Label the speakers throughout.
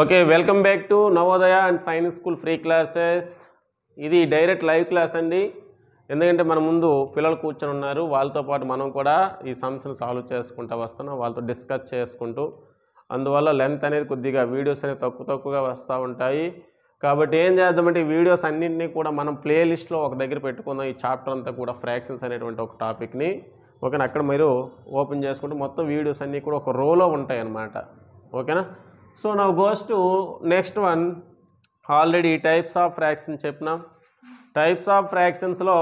Speaker 1: okay welcome back to Navodaya and science school free classes ఇది direct live class అండి ఎందుకంటే మన ముందు పిల్లలు కూర్చొని ఉన్నారు వాళ్ళతో పాటు మనం కూడా ఈ సమస్యను సాల్వ్ చేసుకుంటూ వస్తున్నాం వాళ్ళతో డిస్కస్ చేసుకుంటూ అందువల్ల లెంత్ అనేది కొద్దిగా వీడియోస్ అనేవి తక్కువ తక్కువగా వస్తూ ఉంటాయి కాబట్టి ఏం చేద్దామంటే వీడియోస్ అన్నింటినీ కూడా మనం ప్లేలిస్ట్లో ఒక దగ్గర పెట్టుకుందాం ఈ చాప్టర్ అంతా కూడా ఫ్రాక్షన్స్ అనేటువంటి ఒక టాపిక్ని ఓకేనా అక్కడ మీరు ఓపెన్ చేసుకుంటే మొత్తం వీడియోస్ అన్నీ కూడా ఒక రోలో ఉంటాయి అన్నమాట ఓకేనా so now goes next one already types of fraction చెప్పినాం టైప్స్ ఆఫ్ ఫ్రాక్షన్స్లో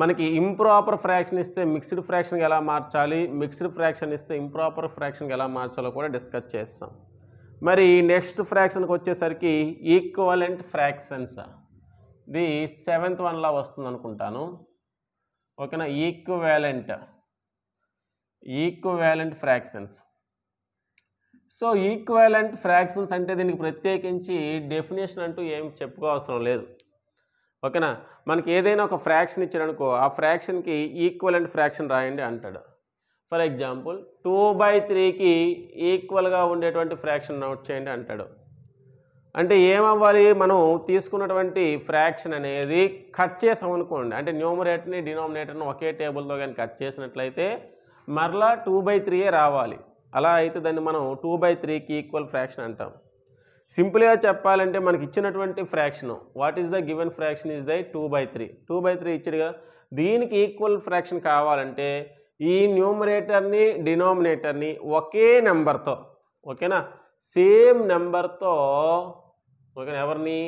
Speaker 1: మనకి ఇంప్రాపర్ ఫ్రాక్షన్ ఇస్తే మిక్స్డ్ ఫ్రాక్షన్కి ఎలా మార్చాలి మిక్స్డ్ ఫ్రాక్షన్ ఇస్తే ఇంప్రాపర్ ఫ్రాక్షన్కి ఎలా మార్చాలో కూడా డిస్కస్ చేస్తాం మరి నెక్స్ట్ ఫ్రాక్షన్కి వచ్చేసరికి ఈక్వలెంట్ ఫ్రాక్షన్స్ ఇది సెవెంత్ వన్లా వస్తుంది అనుకుంటాను ఓకేనా equivalent equivalent fractions so equivalent fractions అంటే దీనికి ప్రత్యేకించి డెఫినేషన్ అంటూ ఏం చెప్పుకోవసరం లేదు ఓకేనా మనకి ఏదైనా ఒక ఫ్రాక్షన్ ఇచ్చాడనుకో ఆ ఫ్రాక్షన్కి ఈక్వలెంట్ ఫ్రాక్షన్ రాయండి అంటాడు ఫర్ ఎగ్జాంపుల్ టూ బై త్రీకి ఈక్వల్గా ఉండేటువంటి ఫ్రాక్షన్ నోట్ చేయండి అంటాడు అంటే ఏమవ్వాలి మనం తీసుకున్నటువంటి ఫ్రాక్షన్ అనేది కట్ చేసామనుకోండి అంటే న్యూమరేటర్ని డినామినేటర్ని ఒకే టేబుల్లో కానీ కట్ చేసినట్లయితే మరలా టూ బై త్రీయే రావాలి అలా అయితే దాన్ని మనం టూ బై త్రీకి ఈక్వల్ ఫ్రాక్షన్ అంటాం సింపుల్గా చెప్పాలంటే మనకి ఇచ్చినటువంటి fraction what is the given fraction is the two by three two by three ఇచ్చాడుగా దీనికి ఈక్వల్ ఫ్రాక్షన్ కావాలంటే ఈ న్యూమరేటర్ని డినామినేటర్ని ఒకే నెంబర్తో ఓకేనా సేమ్ నెంబర్తో ఓకేనా ఎవరిని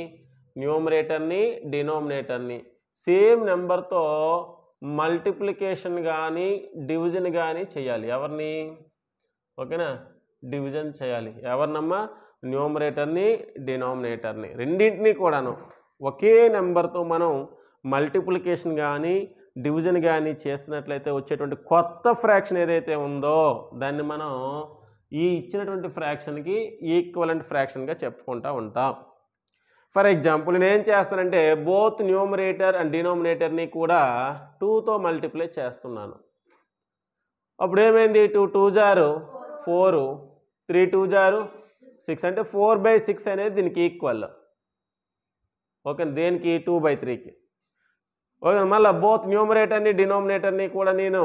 Speaker 1: న్యూమరేటర్ని డినామినేటర్ని సేమ్ నెంబర్తో మల్టిప్లికేషన్ కానీ డివిజన్ కానీ చేయాలి ఎవరిని ఓకేనా డివిజన్ చేయాలి ఎవరినమ్మా న్యూమరేటర్ని డినామినేటర్ని రెండింటినీ కూడాను ఒకే నెంబర్తో మనం మల్టిప్లికేషన్ కానీ డివిజన్ కానీ చేసినట్లయితే వచ్చేటువంటి కొత్త ఫ్రాక్షన్ ఏదైతే ఉందో దాన్ని మనం ఈ ఇచ్చినటువంటి ఫ్రాక్షన్కి ఈక్వలెంట్ ఫ్రాక్షన్గా చెప్పుకుంటూ ఉంటాం ఫర్ ఎగ్జాంపుల్ నేనేం చేస్తానంటే బోత్ న్యూమరేటర్ అండ్ డినోమినేటర్ని కూడా టూతో మల్టిప్లై చేస్తున్నాను అప్పుడు ఏమైంది two two are four three two are six అంటే ఫోర్ బై సిక్స్ అనేది దీనికి ఈక్వల్ ఓకే దేనికి టూ బై త్రీకి ఓకే మళ్ళీ బోత్ న్యూమరేటర్ని డినోమినేటర్ని కూడా నేను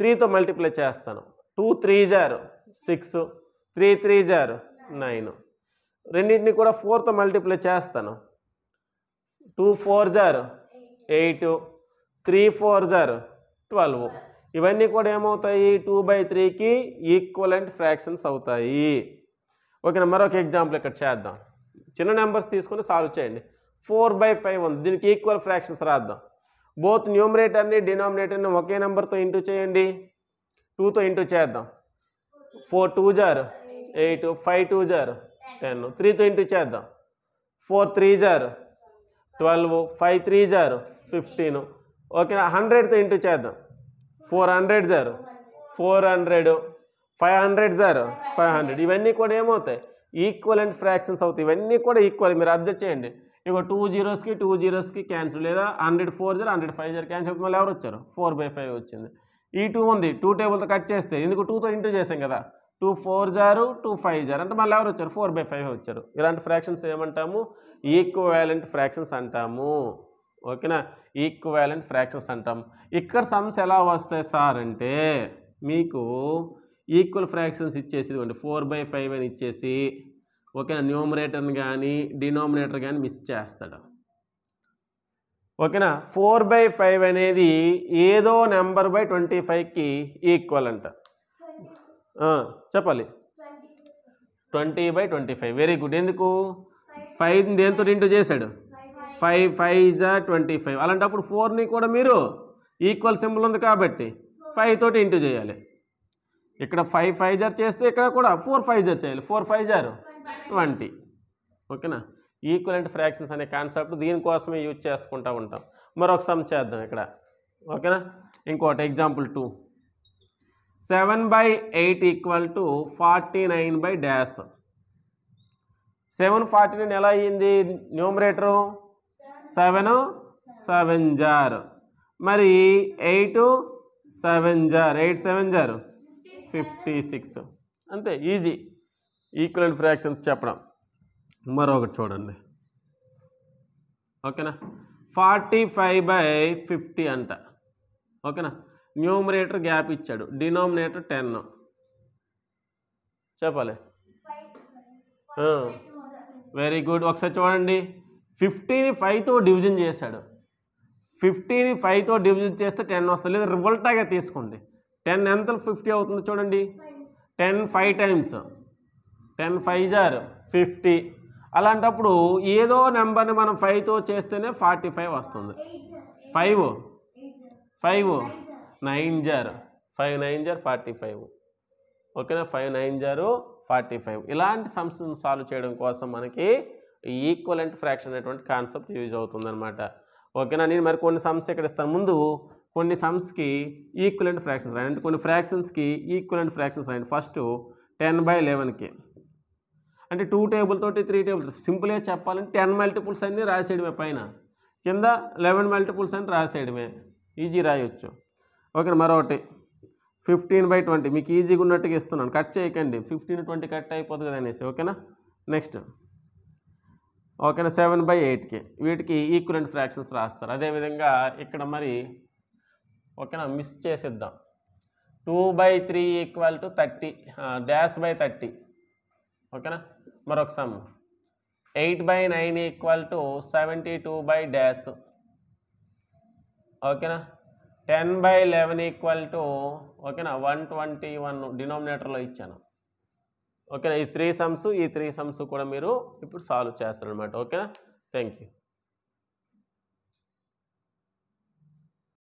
Speaker 1: త్రీతో మల్టిప్లై చేస్తాను two three are six three three are nine రెండింటిని కూడా ఫోర్తో మల్టిప్లై చేస్తాను two four are eight three four are twelve ఇవన్నీ కూడా ఏమవుతాయి టూ బై త్రీకి ఈక్వలెంట్ ఫ్రాక్షన్స్ అవుతాయి నెంబర్ మరొక ఎగ్జాంపుల్ ఇక్కడ చేద్దాం చిన్న నెంబర్స్ తీసుకుని సాల్వ్ చేయండి ఫోర్ బై ఫైవ్ ఉంది దీనికి ఈక్వల్ ఫ్రాక్షన్స్ రాద్దాం బోత్ న్యూమరేటర్ని డినామినేటర్ని ఒకే నెంబర్తో ఇంటూ చేయండి టూతో ఇంటూ చేద్దాం four two are eight five two are ten త్రీతో ఇంటూ చేద్దాం four three are twelve five three are fifteen ఓకేనా హండ్రెడ్తో ఇంటూ చేద్దాం four hundred are four hundred five hundred are five hundred ఇవన్నీ కూడా ఏమవుతాయి ఈక్వల్ అండ్ ఫ్రాక్షన్స్ అవుతాయి ఇవన్నీ కూడా ఈక్వల్ మీరు అబ్జెక్ట్ చేయండి ఇక టూ జీరోస్కి టూ జీరోస్కి క్యాన్సిల్ లేదా hundred four zero hundred five zero cancel మళ్ళీ ఎవరు వచ్చారు ఫోర్ బై ఫైవ్ వచ్చింది ఈ టూ ఉంది టూ టేబుల్తో కట్ చేస్తే ఎందుకు టూతో ఇంటూ చేసాం కదా two four are two five are అంటే మళ్ళీ ఎవరు వచ్చారు ఫోర్ బై ఫైవ్ వచ్చారు ఇలాంటి ఫ్రాక్షన్స్ ఏమంటాము ఈక్వాలెంట్ ఫ్రాక్షన్స్ అంటాము ఓకేనా ఈక్వాలెంట్ ఫ్రాక్షన్స్ అంటాం ఇక్కడ సమ్స్ ఎలా వస్తాయి సార్ అంటే మీకు ఈక్వల్ ఫ్రాక్షన్స్ ఇచ్చేసి ఇవ్వండి ఫోర్ బై ఫైవ్ అని ఇచ్చేసి ఓకేనా న్యూమరేటర్ని కానీ డినోమినేటర్ కానీ మిస్ చేస్తాడు ఓకేనా ఫోర్ బై ఫైవ్ అనేది ఏదో నెంబర్ బై ట్వంటీ ఫైవ్కి ఈక్వల్ అంట చెప్పాలి twenty by twenty five very good ఎందుకు ఫైవ్ దేంతో ఇంటూ చేశాడు five five is a twenty five అలాంటప్పుడు ఫోర్ని కూడా మీరు ఈక్వల్ సింబుల్ ఉంది కాబట్టి ఫైవ్ తోటి ఇంటూ చేయాలి ఇక్కడ ఫైవ్ ఫైవ్ జార్ చేస్తే ఇక్కడ కూడా ఫోర్ ఫైవ్ జార్ చేయాలి ఫోర్ ఫైవ్ జార్ ట్వంటీ ఓకేనా ఈక్వలెంట్ ఫ్రాక్షన్స్ అనే కాన్సెప్ట్ దీనికోసమే యూజ్ చేసుకుంటూ ఉంటాం మరొక సమ్ చేద్దాం ఇక్కడ ఓకేనా ఇంకోటి example two seven by eight equal to forty nine by dash seven forty nine ఎలా అయ్యింది న్యూమరేటరు సెవెన్ సెవెన్ జార్ మరి eight seven are eight seven are fifty six అంతే ఈజీ ఈక్వల్ ఫ్రాక్షన్స్ చెప్పడం మరొకటి చూడండి ఓకేనా ఫార్టీ ఫైవ్ బై ఫిఫ్టీ అంట ఓకేనా న్యూమరేటర్ గ్యాప్ ఇచ్చాడు డినామినేటర్ టెన్ చెప్పాలి వెరీ గుడ్ ఒకసారి చూడండి ఫిఫ్టీని ఫైవ్తో డివిజన్ చేశాడు ఫిఫ్టీని ఫైవ్తో డివిజన్ చేస్తే టెన్ వస్తుంది లేదా రివల్టాగా తీసుకోండి టెన్ ఎంత ఫిఫ్టీ అవుతుంది చూడండి ten five times ten five are fifty అలాంటప్పుడు ఏదో నెంబర్ని మనం ఫైవ్తో చేస్తేనే ఫార్టీ ఫైవ్ వస్తుంది five five nine are five nine are forty five ఓకేనా five nine are forty five ఇలాంటి సంస్థను సాల్వ్ చేయడం కోసం మనకి ఈక్వలెంట్ ఫ్రాక్షన్ అనేటువంటి కాన్సెప్ట్ యూజ్ అవుతుందన్నమాట ఓకేనా నేను మరి కొన్ని సమ్స్ ఇక్కడ ఇస్తాను ముందు కొన్ని సమ్స్కి ఈక్వలెంట్ ఫ్రాక్షన్స్ రాయండి కొన్ని ఫ్రాక్షన్స్కి ఈక్వలెంట్ ఫ్రాక్షన్స్ రాయండి ఫస్ట్ టెన్ బై లెవెన్కి అంటే టూ టేబుల్ తోటి త్రీ టేబుల్ సింపుల్గా చెప్పాలంటే టెన్ మల్టిపుల్స్ అన్ని రాసేయడమే పైన కింద లెవెన్ మల్టిపుల్స్ అని రాసేయడమే ఈజీ రాయొచ్చు ఓకే మరొకటి ఫిఫ్టీన్ బై ట్వంటీ మీకు ఈజీగా ఉన్నట్టుగా ఇస్తున్నాను కట్ చేయకండి ఫిఫ్టీన్ ట్వంటీ కట్ అయిపోతుంది కదా అనేసి ఓకేనా నెక్స్ట్ ఓకేనా సెవెన్ బై ఎయిట్కి వీటికి ఈక్వలెంట్ ఫ్రాక్షన్స్ రాస్తారు అదేవిధంగా ఇక్కడ మరి ఓకేనా మిస్ చేసిద్దాం two by three equal to thirty dash by thirty ఓకేనా మరొక sum eight by nine equal to seventy two by dash ఓకేనా ten by eleven equal to ఓకేనా వన్ ట్వంటీ వన్ డినామినేటర్లో ఇచ్చాను ఓకేనా ఈ త్రీ సమ్స్ ఈ త్రీ సమ్స్ కూడా మీరు ఇప్పుడు సాల్వ్ చేస్తారనమాట ఓకేనా థ్యాంక్ యూ